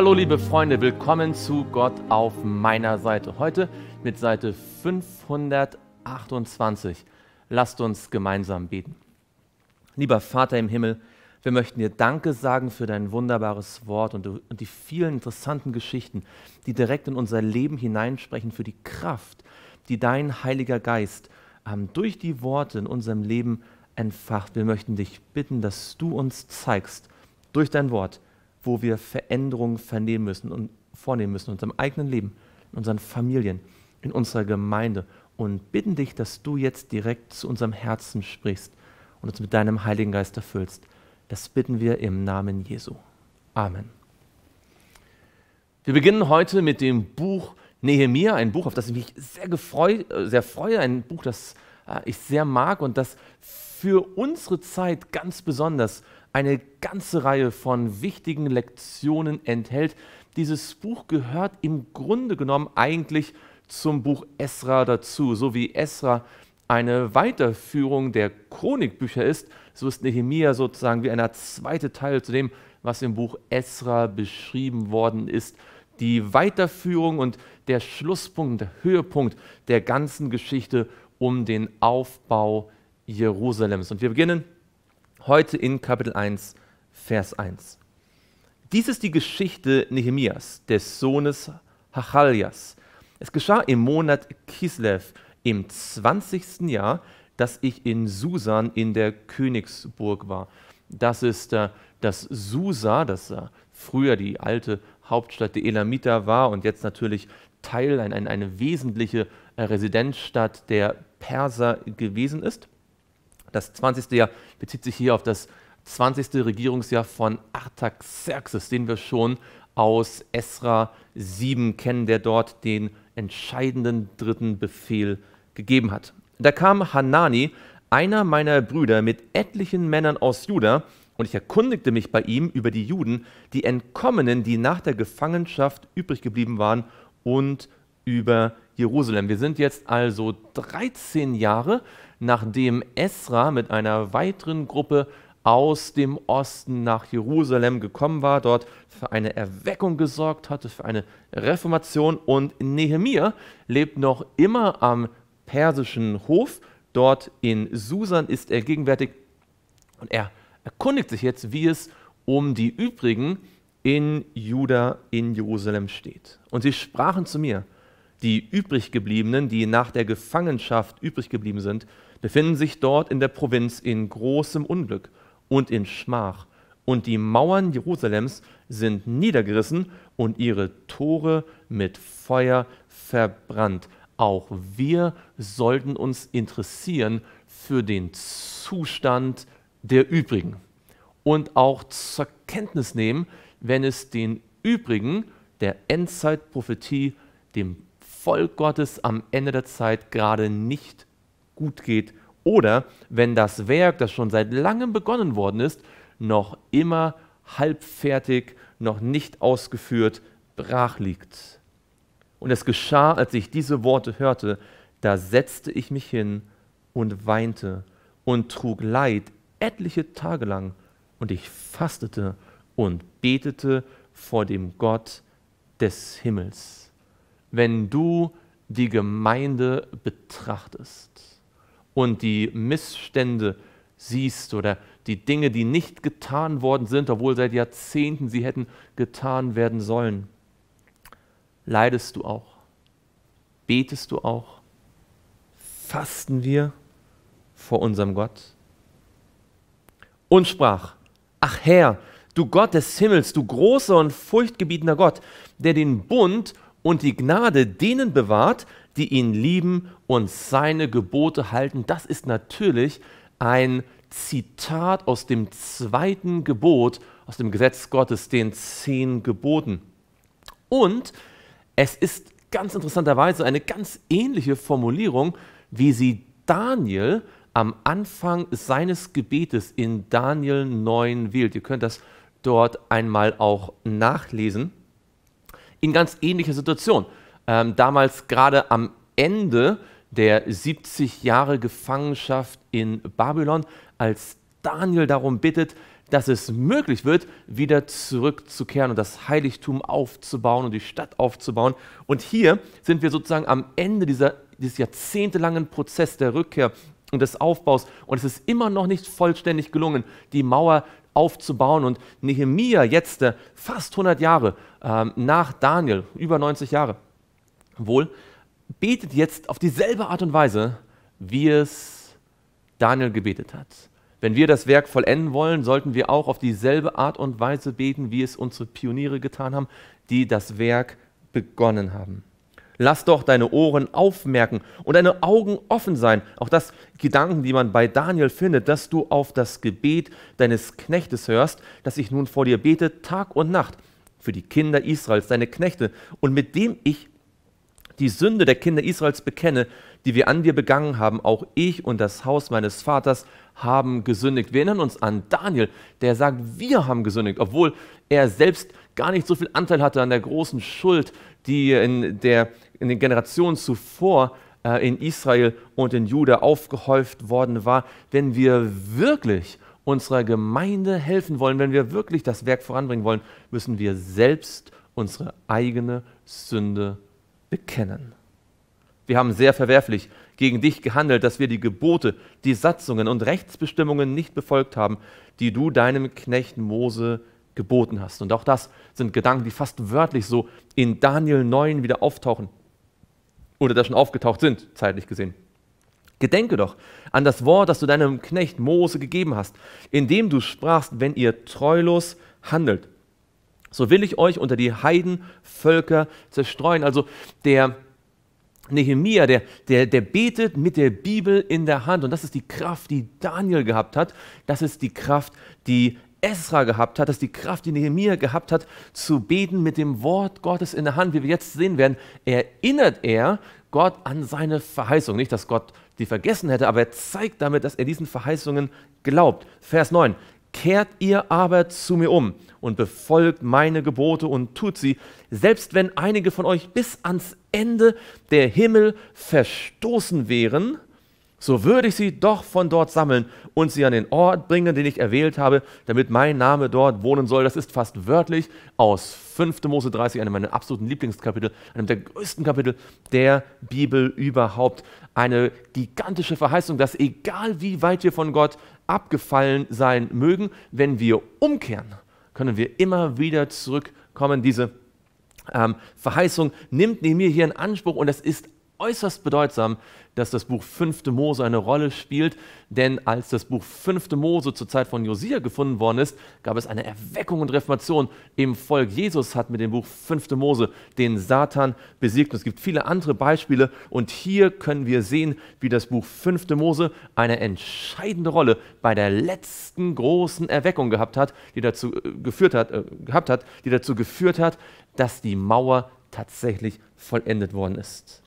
Hallo liebe Freunde, willkommen zu Gott auf meiner Seite. Heute mit Seite 528. Lasst uns gemeinsam beten. Lieber Vater im Himmel, wir möchten dir Danke sagen für dein wunderbares Wort und, und die vielen interessanten Geschichten, die direkt in unser Leben hineinsprechen, für die Kraft, die dein Heiliger Geist ähm, durch die Worte in unserem Leben entfacht. Wir möchten dich bitten, dass du uns zeigst durch dein Wort, wo wir Veränderungen vernehmen müssen und vornehmen müssen in unserem eigenen Leben, in unseren Familien, in unserer Gemeinde. Und bitten dich, dass du jetzt direkt zu unserem Herzen sprichst und uns mit deinem Heiligen Geist erfüllst. Das bitten wir im Namen Jesu. Amen. Wir beginnen heute mit dem Buch Nehemiah, ein Buch, auf das ich mich sehr, gefreut, sehr freue, ein Buch, das äh, ich sehr mag und das für unsere Zeit ganz besonders äh, eine ganze Reihe von wichtigen Lektionen enthält. Dieses Buch gehört im Grunde genommen eigentlich zum Buch Esra dazu. So wie Esra eine Weiterführung der Chronikbücher ist, so ist Nehemia sozusagen wie einer zweite Teil zu dem, was im Buch Esra beschrieben worden ist. Die Weiterführung und der Schlusspunkt, der Höhepunkt der ganzen Geschichte um den Aufbau Jerusalems. Und wir beginnen Heute in Kapitel 1, Vers 1. Dies ist die Geschichte Nehemias, des Sohnes Hachaljas. Es geschah im Monat Kislev im 20. Jahr, dass ich in Susan in der Königsburg war. Das ist äh, das Susa, das äh, früher die alte Hauptstadt der Elamiter war und jetzt natürlich Teil, ein, ein, eine wesentliche äh, Residenzstadt der Perser gewesen ist. Das 20. Jahr bezieht sich hier auf das 20. Regierungsjahr von Artaxerxes, den wir schon aus Esra 7 kennen, der dort den entscheidenden dritten Befehl gegeben hat. Da kam Hanani, einer meiner Brüder, mit etlichen Männern aus Juda, und ich erkundigte mich bei ihm über die Juden, die Entkommenen, die nach der Gefangenschaft übrig geblieben waren, und über Jerusalem. Wir sind jetzt also 13 Jahre nachdem Esra mit einer weiteren Gruppe aus dem Osten nach Jerusalem gekommen war, dort für eine Erweckung gesorgt hatte, für eine Reformation. Und Nehemiah lebt noch immer am persischen Hof. Dort in Susan ist er gegenwärtig und er erkundigt sich jetzt, wie es um die übrigen in Juda in Jerusalem steht. Und sie sprachen zu mir, die übriggebliebenen, die nach der Gefangenschaft übriggeblieben sind, befinden sich dort in der Provinz in großem Unglück und in Schmach, und die Mauern Jerusalems sind niedergerissen und ihre Tore mit Feuer verbrannt. Auch wir sollten uns interessieren für den Zustand der übrigen und auch zur Kenntnis nehmen, wenn es den übrigen der Endzeitprophetie, dem Volk Gottes am Ende der Zeit gerade nicht gut geht oder wenn das Werk, das schon seit langem begonnen worden ist, noch immer halbfertig, noch nicht ausgeführt, brach liegt. Und es geschah, als ich diese Worte hörte, da setzte ich mich hin und weinte und trug Leid etliche Tage lang, und ich fastete und betete vor dem Gott des Himmels. Wenn du die Gemeinde betrachtest, und die Missstände siehst oder die Dinge, die nicht getan worden sind, obwohl seit Jahrzehnten sie hätten getan werden sollen. Leidest du auch? Betest du auch? Fasten wir vor unserem Gott? Und sprach, ach Herr, du Gott des Himmels, du großer und furchtgebietender Gott, der den Bund und die Gnade denen bewahrt, die ihn lieben und seine Gebote halten. Das ist natürlich ein Zitat aus dem zweiten Gebot, aus dem Gesetz Gottes, den zehn Geboten. Und es ist ganz interessanterweise eine ganz ähnliche Formulierung, wie sie Daniel am Anfang seines Gebetes in Daniel 9 wählt. Ihr könnt das dort einmal auch nachlesen. In ganz ähnlicher Situation ähm, damals gerade am Ende der 70 Jahre Gefangenschaft in Babylon, als Daniel darum bittet, dass es möglich wird, wieder zurückzukehren und das Heiligtum aufzubauen und die Stadt aufzubauen. Und hier sind wir sozusagen am Ende dieser, dieses jahrzehntelangen Prozess der Rückkehr und des Aufbaus. Und es ist immer noch nicht vollständig gelungen, die Mauer aufzubauen. Und Nehemia jetzt, äh, fast 100 Jahre ähm, nach Daniel, über 90 Jahre, wohl, betet jetzt auf dieselbe Art und Weise, wie es Daniel gebetet hat. Wenn wir das Werk vollenden wollen, sollten wir auch auf dieselbe Art und Weise beten, wie es unsere Pioniere getan haben, die das Werk begonnen haben. Lass doch deine Ohren aufmerken und deine Augen offen sein. Auch das Gedanken, die man bei Daniel findet, dass du auf das Gebet deines Knechtes hörst, dass ich nun vor dir bete, Tag und Nacht, für die Kinder Israels, deine Knechte, und mit dem ich die Sünde der Kinder Israels bekenne, die wir an dir begangen haben, auch ich und das Haus meines Vaters haben gesündigt. Wir erinnern uns an Daniel, der sagt, wir haben gesündigt, obwohl er selbst gar nicht so viel Anteil hatte an der großen Schuld, die in, der, in den Generationen zuvor äh, in Israel und in Juda aufgehäuft worden war. Wenn wir wirklich unserer Gemeinde helfen wollen, wenn wir wirklich das Werk voranbringen wollen, müssen wir selbst unsere eigene Sünde bekennen. Wir haben sehr verwerflich gegen dich gehandelt, dass wir die Gebote, die Satzungen und Rechtsbestimmungen nicht befolgt haben, die du deinem Knecht Mose geboten hast. Und auch das sind Gedanken, die fast wörtlich so in Daniel 9 wieder auftauchen oder da schon aufgetaucht sind, zeitlich gesehen. Gedenke doch an das Wort, das du deinem Knecht Mose gegeben hast, indem du sprachst, wenn ihr treulos handelt, so will ich euch unter die Heidenvölker zerstreuen. Also der Nehemiah, der, der, der betet mit der Bibel in der Hand. Und das ist die Kraft, die Daniel gehabt hat. Das ist die Kraft, die Esra gehabt hat, das ist die Kraft, die Nehemiah gehabt hat, zu beten mit dem Wort Gottes in der Hand. Wie wir jetzt sehen werden, erinnert er Gott an seine Verheißung. Nicht, dass Gott die vergessen hätte, aber er zeigt damit, dass er diesen Verheißungen glaubt. Vers 9. Kehrt ihr aber zu mir um und befolgt meine Gebote und tut sie, selbst wenn einige von euch bis ans Ende der Himmel verstoßen wären, so würde ich sie doch von dort sammeln und sie an den Ort bringen, den ich erwählt habe, damit mein Name dort wohnen soll. Das ist fast wörtlich aus 5. Mose 30, einem meiner absoluten Lieblingskapitel, einem der größten Kapitel der Bibel überhaupt. Eine gigantische Verheißung, dass egal wie weit wir von Gott abgefallen sein mögen, wenn wir umkehren, können wir immer wieder zurückkommen. Diese ähm, Verheißung nimmt Nehemiah hier in Anspruch und das ist äußerst bedeutsam, dass das Buch 5. Mose eine Rolle spielt, denn als das Buch 5. Mose zur Zeit von Josia gefunden worden ist, gab es eine Erweckung und Reformation im Volk. Jesus hat mit dem Buch 5. Mose den Satan besiegt. Und es gibt viele andere Beispiele und hier können wir sehen, wie das Buch 5. Mose eine entscheidende Rolle bei der letzten großen Erweckung gehabt hat, die dazu äh, geführt hat, äh, gehabt hat, die dazu geführt hat, dass die Mauer tatsächlich vollendet worden ist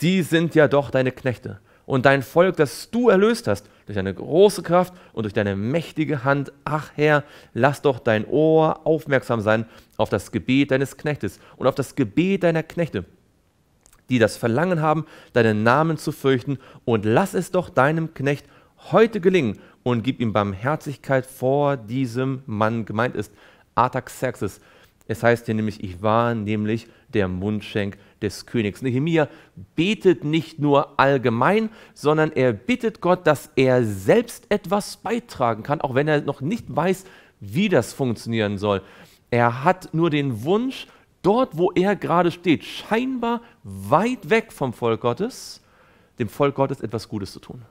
sie sind ja doch deine Knechte und dein Volk, das du erlöst hast, durch deine große Kraft und durch deine mächtige Hand. Ach Herr, lass doch dein Ohr aufmerksam sein auf das Gebet deines Knechtes und auf das Gebet deiner Knechte, die das Verlangen haben, deinen Namen zu fürchten, und lass es doch deinem Knecht heute gelingen und gib ihm Barmherzigkeit vor diesem Mann gemeint ist, Artaxerxes. Es heißt hier nämlich, ich war nämlich der Mundschenk des Königs. Nehemiah betet nicht nur allgemein, sondern er bittet Gott, dass er selbst etwas beitragen kann, auch wenn er noch nicht weiß, wie das funktionieren soll. Er hat nur den Wunsch, dort, wo er gerade steht, scheinbar weit weg vom Volk Gottes, dem Volk Gottes etwas Gutes zu tun.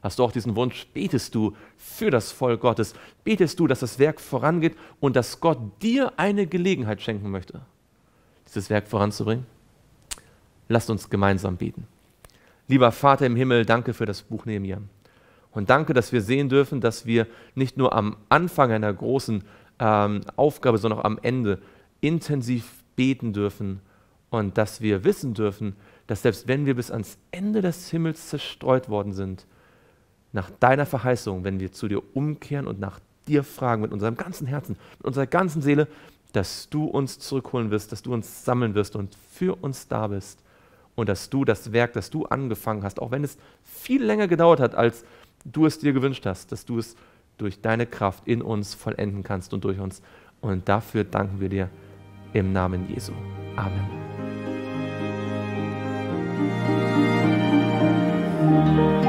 Hast du auch diesen Wunsch? Betest du für das Volk Gottes? Betest du, dass das Werk vorangeht und dass Gott dir eine Gelegenheit schenken möchte, dieses Werk voranzubringen? Lasst uns gemeinsam beten. Lieber Vater im Himmel, danke für das Buch Nehemiah. Und danke, dass wir sehen dürfen, dass wir nicht nur am Anfang einer großen ähm, Aufgabe, sondern auch am Ende intensiv beten dürfen und dass wir wissen dürfen, dass selbst wenn wir bis ans Ende des Himmels zerstreut worden sind, nach deiner Verheißung, wenn wir zu dir umkehren und nach dir fragen mit unserem ganzen Herzen, mit unserer ganzen Seele, dass du uns zurückholen wirst, dass du uns sammeln wirst und für uns da bist und dass du das Werk, das du angefangen hast, auch wenn es viel länger gedauert hat, als du es dir gewünscht hast, dass du es durch deine Kraft in uns vollenden kannst und durch uns. Und dafür danken wir dir im Namen Jesu. Amen. Musik